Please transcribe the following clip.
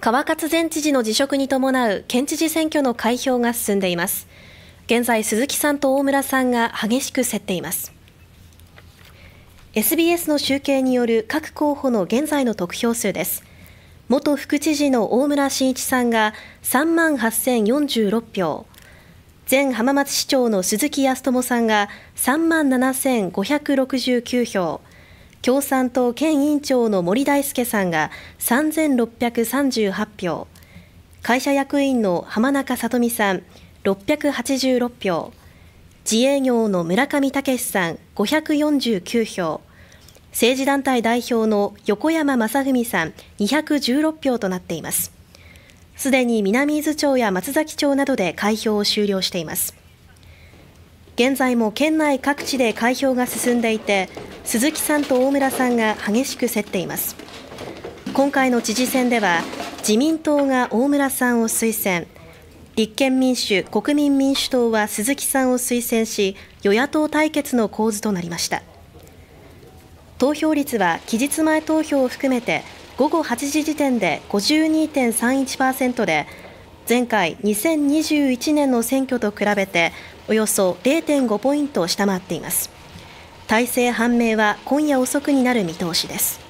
川勝前知事の辞職に伴う県知事選挙の開票が進んでいます現在鈴木さんと大村さんが激しく競っています SBS の集計による各候補の現在の得票数です元副知事の大村真一さんが3万8046票前浜松市長の鈴木康友さんが3万7569票共産党県委員長の森大輔さんが3638票、会社役員の浜中さとみさん686票、自営業の村上武さん549票、政治団体代表の横山正文さん216票となっています。すでに南伊豆町や松崎町などで開票を終了しています。現在も県内各地で開票が進んでいて、鈴木さんと大村さんが激しく競っています今回の知事選では自民党が大村さんを推薦立憲民主国民民主党は鈴木さんを推薦し与野党対決の構図となりました投票率は期日前投票を含めて午後8時時点で52.31%で前回2021年の選挙と比べておよそ0.5ポイント下回っています体制判明は今夜遅くになる見通しです